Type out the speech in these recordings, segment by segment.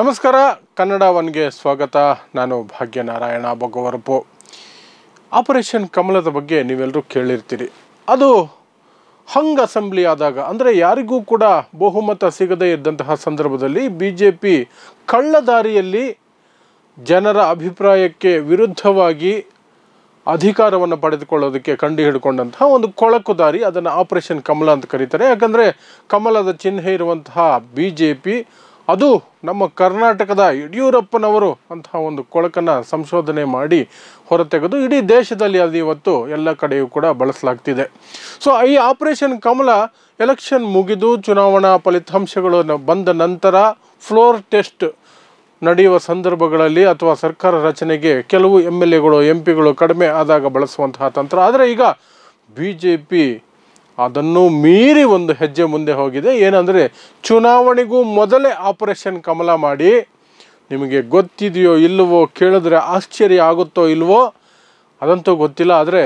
ನಮಸ್ಕಾರ ಕನ್ನಡ ಒನ್ಗೆ ಸ್ವಾಗತ ನಾನು ಭಾಗ್ಯನಾರಾಯಣ ಭಗವರಪು ಆಪರೇಷನ್ ಕಮಲದ ಬಗ್ಗೆ ನೀವೆಲ್ಲರೂ ಕೇಳಿರ್ತೀರಿ ಅದು ಹಂಗ್ ಅಸೆಂಬ್ಲಿ ಆದಾಗ ಅಂದರೆ ಯಾರಿಗೂ ಕೂಡ ಬಹುಮತ ಸಿಗದೇ ಇದ್ದಂತಹ ಸಂದರ್ಭದಲ್ಲಿ ಬಿ ಜೆ ಪಿ ಕಳ್ಳದಾರಿಯಲ್ಲಿ ಜನರ ಅಭಿಪ್ರಾಯಕ್ಕೆ ವಿರುದ್ಧವಾಗಿ ಅಧಿಕಾರವನ್ನು ಪಡೆದುಕೊಳ್ಳೋದಕ್ಕೆ ಕಂಡು ಒಂದು ಕೊಳಕು ದಾರಿ ಅದನ್ನು ಆಪರೇಷನ್ ಕಮಲ ಅಂತ ಕರೀತಾರೆ ಯಾಕಂದರೆ ಕಮಲದ ಚಿಹ್ನೆ ಇರುವಂತಹ ಬಿ ಜೆ ಪಿ ಅದು ನಮ್ಮ ಕರ್ನಾಟಕದ ಯಡಿಯೂರಪ್ಪನವರು ಅಂತಹ ಒಂದು ಕೊಳಕನ್ನು ಸಂಶೋಧನೆ ಮಾಡಿ ಹೊರತೆಗೆದು ಇಡೀ ದೇಶದಲ್ಲಿ ಅದು ಇವತ್ತು ಎಲ್ಲ ಕಡೆಯೂ ಕೂಡ ಬಳಸಲಾಗ್ತಿದೆ ಸೊ ಈ ಆಪರೇಷನ್ ಕಮಲ ಎಲೆಕ್ಷನ್ ಮುಗಿದು ಚುನಾವಣಾ ಫಲಿತಾಂಶಗಳು ಬಂದ ನಂತರ ಫ್ಲೋರ್ ಟೆಸ್ಟ್ ನಡೆಯುವ ಸಂದರ್ಭಗಳಲ್ಲಿ ಅಥವಾ ಸರ್ಕಾರ ರಚನೆಗೆ ಕೆಲವು ಎಮ್ ಎಲ್ ಎಗಳು ಎಂ ಪಿಗಳು ಕಡಿಮೆ ಆದಾಗ ಬಳಸುವಂತಹ ತಂತ್ರ ಆದರೆ ಈಗ ಬಿ ಜೆ ಪಿ ಅದನ್ನು ಮೀರಿ ಒಂದು ಹೆಜ್ಜೆ ಮುಂದೆ ಹೋಗಿದೆ ಏನಂದರೆ ಚುನಾವಣೆಗೂ ಮೊದಲೇ ಆಪರೇಷನ್ ಕಮಲ ಮಾಡಿ ನಿಮಗೆ ಗೊತ್ತಿದೆಯೋ ಇಲ್ಲವೋ ಕೇಳಿದ್ರೆ ಆಶ್ಚರ್ಯ ಆಗುತ್ತೋ ಇಲ್ವೋ ಅದಂತೂ ಗೊತ್ತಿಲ್ಲ ಆದರೆ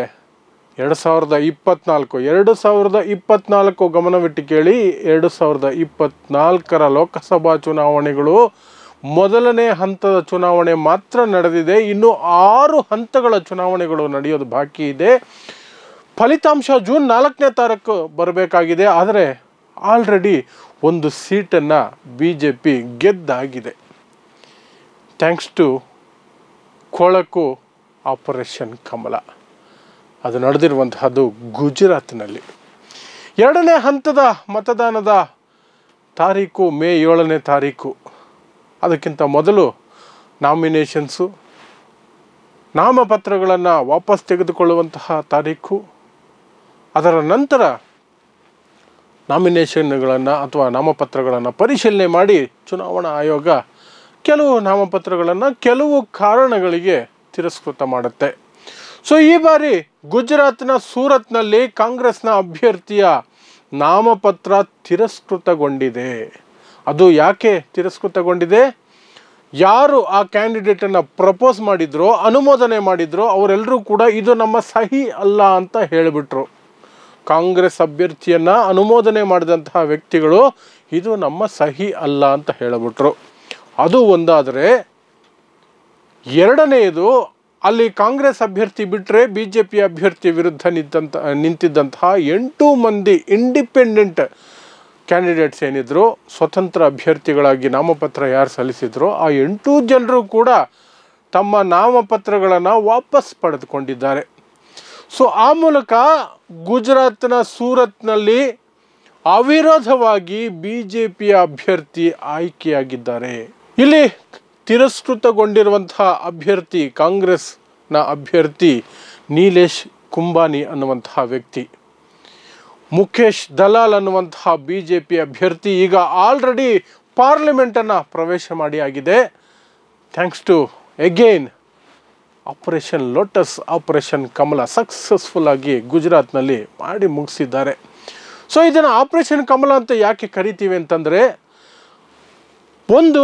ಎರಡು ಸಾವಿರದ ಇಪ್ಪತ್ನಾಲ್ಕು ಎರಡು ಸಾವಿರದ ಇಪ್ಪತ್ನಾಲ್ಕು ಗಮನವಿಟ್ಟು ಕೇಳಿ ಎರಡು ಸಾವಿರದ ಇಪ್ಪತ್ತ್ನಾಲ್ಕರ ಲೋಕಸಭಾ ಚುನಾವಣೆಗಳು ಮೊದಲನೇ ಹಂತದ ಚುನಾವಣೆ ಮಾತ್ರ ನಡೆದಿದೆ ಇನ್ನು ಆರು ಹಂತಗಳ ಚುನಾವಣೆಗಳು ನಡೆಯೋದು ಬಾಕಿ ಇದೆ ಫಲಿತಾಂಶ ಜೂನ್ ನಾಲ್ಕನೇ ತಾರೀಕು ಬರಬೇಕಾಗಿದೆ ಆದರೆ ಆಲ್ರೆಡಿ ಒಂದು ಸೀಟನ್ನು ಬಿ ಜೆ ಪಿ ಗೆದ್ದಾಗಿದೆ ಥ್ಯಾಂಕ್ಸ್ ಟು ಕೊಳಕು ಆಪರೇಷನ್ ಕಮಲ ಅದು ನಡೆದಿರುವಂತಹದ್ದು ಗುಜರಾತ್ನಲ್ಲಿ ಎರಡನೇ ಹಂತದ ಮತದಾನದ ತಾರೀಕು ಮೇ ಏಳನೇ ತಾರೀಕು ಅದಕ್ಕಿಂತ ಮೊದಲು ನಾಮಿನೇಷನ್ಸು ನಾಮಪತ್ರಗಳನ್ನು ವಾಪಸ್ ತೆಗೆದುಕೊಳ್ಳುವಂತಹ ತಾರೀಕು ಅದರ ನಂತರ ನಾಮಿನೇಷನ್ಗಳನ್ನು ಅಥವಾ ನಾಮಪತ್ರಗಳನ್ನು ಪರಿಶೀಲನೆ ಮಾಡಿ ಚುನಾವಣಾ ಆಯೋಗ ಕೆಲವು ನಾಮಪತ್ರಗಳನ್ನು ಕೆಲವು ಕಾರಣಗಳಿಗೆ ತಿರಸ್ಕೃತ ಮಾಡುತ್ತೆ ಸೊ ಈ ಬಾರಿ ಗುಜರಾತ್ನ ಸೂರತ್ನಲ್ಲಿ ಕಾಂಗ್ರೆಸ್ನ ಅಭ್ಯರ್ಥಿಯ ನಾಮಪತ್ರ ತಿರಸ್ಕೃತಗೊಂಡಿದೆ ಅದು ಯಾಕೆ ತಿರಸ್ಕೃತಗೊಂಡಿದೆ ಯಾರು ಆ ಕ್ಯಾಂಡಿಡೇಟನ್ನು ಪ್ರಪೋಸ್ ಮಾಡಿದ್ರೋ ಅನುಮೋದನೆ ಮಾಡಿದ್ರೋ ಅವರೆಲ್ಲರೂ ಕೂಡ ಇದು ನಮ್ಮ ಸಹಿ ಅಲ್ಲ ಅಂತ ಹೇಳಿಬಿಟ್ರು ಕಾಂಗ್ರೆಸ್ ಅಭ್ಯರ್ಥಿಯನ್ನು ಅನುಮೋದನೆ ಮಾಡಿದಂತಹ ವ್ಯಕ್ತಿಗಳು ಇದು ನಮ್ಮ ಸಹಿ ಅಲ್ಲ ಅಂತ ಹೇಳಿಬಿಟ್ರು ಅದು ಒಂದಾದರೆ ಎರಡನೆಯದು ಅಲ್ಲಿ ಕಾಂಗ್ರೆಸ್ ಅಭ್ಯರ್ಥಿ ಬಿಟ್ಟರೆ ಬಿ ಜೆ ಪಿ ಅಭ್ಯರ್ಥಿ ವಿರುದ್ಧ ನಿಂತಂತ ನಿಂತಿದ್ದಂತಹ ಎಂಟು ಮಂದಿ ಇಂಡಿಪೆಂಡೆಂಟ್ ಕ್ಯಾಂಡಿಡೇಟ್ಸ್ ಏನಿದ್ರು ಸ್ವತಂತ್ರ ಅಭ್ಯರ್ಥಿಗಳಾಗಿ ನಾಮಪತ್ರ ಯಾರು ಸಲ್ಲಿಸಿದ್ರು ಆ ಎಂಟು ಜನರು ಕೂಡ ತಮ್ಮ ನಾಮಪತ್ರಗಳನ್ನು ವಾಪಸ್ ಪಡೆದುಕೊಂಡಿದ್ದಾರೆ ಸೊ ಆ ಮೂಲಕ ಗುಜರಾತ್ನ ಸೂರತ್ನಲ್ಲಿ ಅವಿರೋಧವಾಗಿ ಬಿ ಜೆ ಪಿಯ ಅಭ್ಯರ್ಥಿ ಆಯ್ಕೆಯಾಗಿದ್ದಾರೆ ಇಲ್ಲಿ ತಿರಸ್ಕೃತಗೊಂಡಿರುವಂತಹ ಅಭ್ಯರ್ಥಿ ಕಾಂಗ್ರೆಸ್ನ ಅಭ್ಯರ್ಥಿ ನೀಲೇಶ್ ಕುಂಬಾನಿ ಅನ್ನುವಂತಹ ವ್ಯಕ್ತಿ ಮುಖೇಶ್ ದಲಾಲ್ ಅನ್ನುವಂತಹ ಬಿ ಜೆ ಪಿ ಅಭ್ಯರ್ಥಿ ಈಗ ಆಲ್ರೆಡಿ ಪಾರ್ಲಿಮೆಂಟನ್ನು ಪ್ರವೇಶ ಮಾಡಿ ಆಗಿದೆ thanks to again operation lotus operation Kamala successful ಆಗಿ ಗುಜರಾತ್ನಲ್ಲಿ ಮಾಡಿ ಮುಗಿಸಿದ್ದಾರೆ ಸೊ ಇದನ್ನು ಆಪರೇಷನ್ ಕಮಲ ಅಂತ ಯಾಕೆ ಕರಿತೀವಿ ಅಂತಂದರೆ ಒಂದು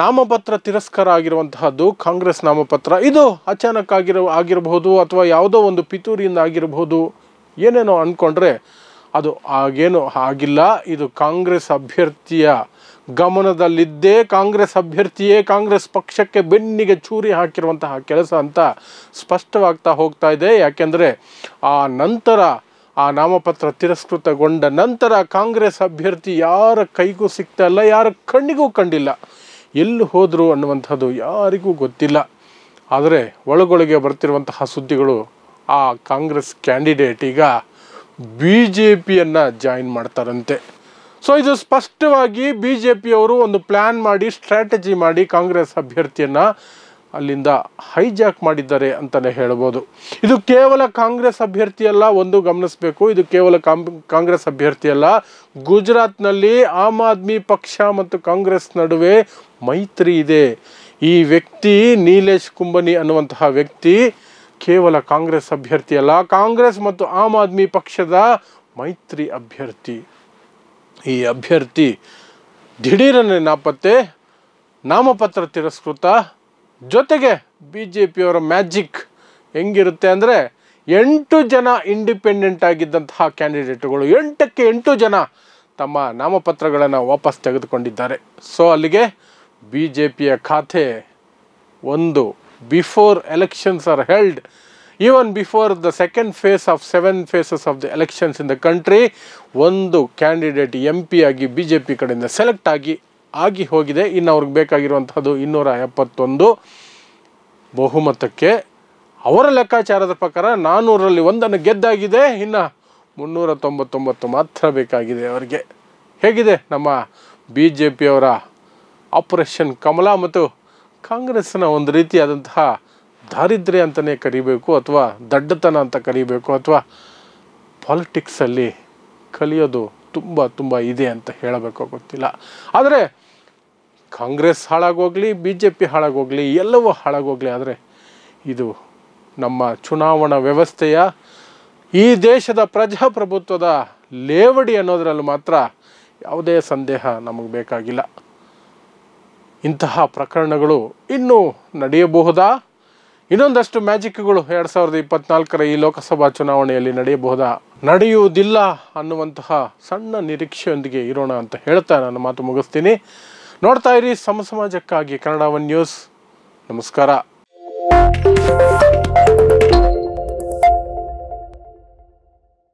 ನಾಮಪತ್ರ ತಿರಸ್ಕಾರ ಆಗಿರುವಂತಹದ್ದು ಕಾಂಗ್ರೆಸ್ ನಾಮಪತ್ರ ಇದು ಅಚಾನಕ್ ಆಗಿರೋ ಆಗಿರಬಹುದು ಅಥವಾ ಯಾವುದೋ ಒಂದು ಪಿತೂರಿಯಿಂದ ಆಗಿರಬಹುದು ಏನೇನೋ ಅಂದ್ಕೊಂಡ್ರೆ ಅದು ಆಗೇನು ಆಗಿಲ್ಲ ಇದು ಕಾಂಗ್ರೆಸ್ ಅಭ್ಯರ್ಥಿಯ ಗಮನದಲ್ಲಿದ್ದೇ ಕಾಂಗ್ರೆಸ್ ಅಭ್ಯರ್ಥಿಯೇ ಕಾಂಗ್ರೆಸ್ ಪಕ್ಷಕ್ಕೆ ಬೆನ್ನಿಗೆ ಚೂರಿ ಹಾಕಿರುವಂತಹ ಕೆಲಸ ಅಂತ ಸ್ಪಷ್ಟವಾಗ್ತಾ ಹೋಗ್ತಾ ಇದೆ ಯಾಕೆಂದರೆ ಆ ನಂತರ ಆ ನಾಮಪತ್ರ ತಿರಸ್ಕೃತಗೊಂಡ ನಂತರ ಕಾಂಗ್ರೆಸ್ ಅಭ್ಯರ್ಥಿ ಯಾರ ಕೈಗೂ ಸಿಗ್ತಾ ಇಲ್ಲ ಯಾರ ಕಣ್ಣಿಗೂ ಕಂಡಿಲ್ಲ ಎಲ್ಲಿ ಹೋದರು ಅನ್ನುವಂಥದ್ದು ಯಾರಿಗೂ ಗೊತ್ತಿಲ್ಲ ಆದರೆ ಒಳಗೊಳಗೆ ಬರ್ತಿರುವಂತಹ ಸುದ್ದಿಗಳು ಆ ಕಾಂಗ್ರೆಸ್ ಕ್ಯಾಂಡಿಡೇಟ್ ಈಗ ಬಿ ಜೆ ಪಿಯನ್ನು ಜಾಯಿನ್ ಮಾಡ್ತಾರಂತೆ ಸೊ ಇದು ಸ್ಪಷ್ಟವಾಗಿ ಬಿ ಜೆ ಪಿಯವರು ಒಂದು ಪ್ಲ್ಯಾನ್ ಮಾಡಿ ಸ್ಟ್ರಾಟಜಿ ಮಾಡಿ ಕಾಂಗ್ರೆಸ್ ಅಭ್ಯರ್ಥಿಯನ್ನು ಅಲ್ಲಿಂದ ಹೈಜಾಕ್ ಮಾಡಿದ್ದಾರೆ ಅಂತಲೇ ಹೇಳ್ಬೋದು ಇದು ಕೇವಲ ಕಾಂಗ್ರೆಸ್ ಅಭ್ಯರ್ಥಿಯಲ್ಲ ಒಂದು ಗಮನಿಸಬೇಕು ಇದು ಕೇವಲ ಕಾಂಗ್ರೆಸ್ ಅಭ್ಯರ್ಥಿಯಲ್ಲ ಗುಜರಾತ್ನಲ್ಲಿ ಆಮ್ ಆದ್ಮಿ ಪಕ್ಷ ಮತ್ತು ಕಾಂಗ್ರೆಸ್ ನಡುವೆ ಮೈತ್ರಿ ಇದೆ ಈ ವ್ಯಕ್ತಿ ನೀಲೇಶ್ ಕುಂಬನಿ ಅನ್ನುವಂತಹ ವ್ಯಕ್ತಿ ಕೇವಲ ಕಾಂಗ್ರೆಸ್ ಅಭ್ಯರ್ಥಿಯಲ್ಲ ಕಾಂಗ್ರೆಸ್ ಮತ್ತು ಆಮ್ ಆದ್ಮಿ ಪಕ್ಷದ ಮೈತ್ರಿ ಅಭ್ಯರ್ಥಿ ಈ ಅಭ್ಯರ್ಥಿ ದಿಢೀರನೇ ನಾಪತ್ತೆ ನಾಮಪತ್ರ ತಿರಸ್ಕೃತ ಜೊತೆಗೆ ಬಿ ಜೆ ಪಿಯವರ ಮ್ಯಾಜಿಕ್ ಹೆಂಗಿರುತ್ತೆ ಅಂದರೆ ಎಂಟು ಜನ ಇಂಡಿಪೆಂಡೆಂಟ್ ಆಗಿದ್ದಂತಹ ಕ್ಯಾಂಡಿಡೇಟ್ಗಳು ಎಂಟಕ್ಕೆ ಎಂಟು ಜನ ತಮ್ಮ ನಾಮಪತ್ರಗಳನ್ನು ವಾಪಸ್ ತೆಗೆದುಕೊಂಡಿದ್ದಾರೆ ಸೊ ಅಲ್ಲಿಗೆ ಬಿ ಜೆ ಪಿಯ ಖಾತೆ ಒಂದು before elections are held even before the second phase of seven phases of the elections in the country ಒಂದು ಕ್ಯಾಂಡಿಡೇಟ್ ಎಂ ಪಿ ಆಗಿ ಬಿ ಜೆ ಪಿ ಕಡೆಯಿಂದ ಸೆಲೆಕ್ಟ್ ಆಗಿ ಆಗಿ ಹೋಗಿದೆ ಇನ್ನು ಅವ್ರಿಗೆ ಬೇಕಾಗಿರುವಂಥದ್ದು ಇನ್ನೂರ ಎಪ್ಪತ್ತೊಂದು ಬಹುಮತಕ್ಕೆ ಅವರ ಲೆಕ್ಕಾಚಾರದ ಪ್ರಕಾರ ನಾನ್ನೂರಲ್ಲಿ ಒಂದನ್ನು ಗೆದ್ದಾಗಿದೆ ಇನ್ನು ಮುನ್ನೂರ ತೊಂಬತ್ತೊಂಬತ್ತು ಮಾತ್ರ ಬೇಕಾಗಿದೆ ಅವರಿಗೆ ಹೇಗಿದೆ ನಮ್ಮ ಬಿ ಜೆ ಪಿಯವರ ಆಪರೇಷನ್ ಕಮಲ ಮತ್ತು ಕಾಂಗ್ರೆಸ್ನ ಒಂದು ರೀತಿಯಾದಂತಹ ದಾರಿದ್ರ್ಯ ಅಂತಲೇ ಕರಿಬೇಕು ಅಥವಾ ದಡ್ಡತನ ಅಂತ ಕರಿಬೇಕು ಅಥವಾ ಪಾಲಿಟಿಕ್ಸಲ್ಲಿ ಕಲಿಯೋದು ತುಂಬ ತುಂಬ ಇದೆ ಅಂತ ಹೇಳಬೇಕು ಗೊತ್ತಿಲ್ಲ ಆದರೆ ಕಾಂಗ್ರೆಸ್ ಹಾಳಾಗೋಗಲಿ ಬಿ ಜೆ ಪಿ ಹಾಳಾಗೋಗಲಿ ಎಲ್ಲವೂ ಹಾಳಾಗೋಗಲಿ ಆದರೆ ಇದು ನಮ್ಮ ಚುನಾವಣಾ ವ್ಯವಸ್ಥೆಯ ಈ ದೇಶದ ಪ್ರಜಾಪ್ರಭುತ್ವದ ಲೇವಡಿ ಅನ್ನೋದರಲ್ಲಿ ಮಾತ್ರ ಯಾವುದೇ ಸಂದೇಹ ನಮಗೆ ಬೇಕಾಗಿಲ್ಲ ಇಂತಹ ಪ್ರಕರಣಗಳು ಇನ್ನೂ ನಡೆಯಬಹುದಾ ಇನ್ನೊಂದಷ್ಟು ಮ್ಯಾಜಿಕ್ಗಳು ಎರಡ್ ಸಾವಿರದ ಇಪ್ಪತ್ನಾಲ್ಕರ ಈ ಲೋಕಸಭಾ ಚುನಾವಣೆಯಲ್ಲಿ ನಡೆಯಬಹುದಾ ನಡೆಯುವುದಿಲ್ಲ ಅನ್ನುವಂತಹ ಸಣ್ಣ ನಿರೀಕ್ಷೆಯೊಂದಿಗೆ ಇರೋಣ ಅಂತ ಹೇಳ್ತಾ ನಾನು ಮಾತು ಮುಗಿಸ್ತೀನಿ ನೋಡ್ತಾ ಇರಿ ಸಮಸಮಾಜಕ್ಕಾಗಿ ಕನ್ನಡ ಒನ್ ನ್ಯೂಸ್ ನಮಸ್ಕಾರ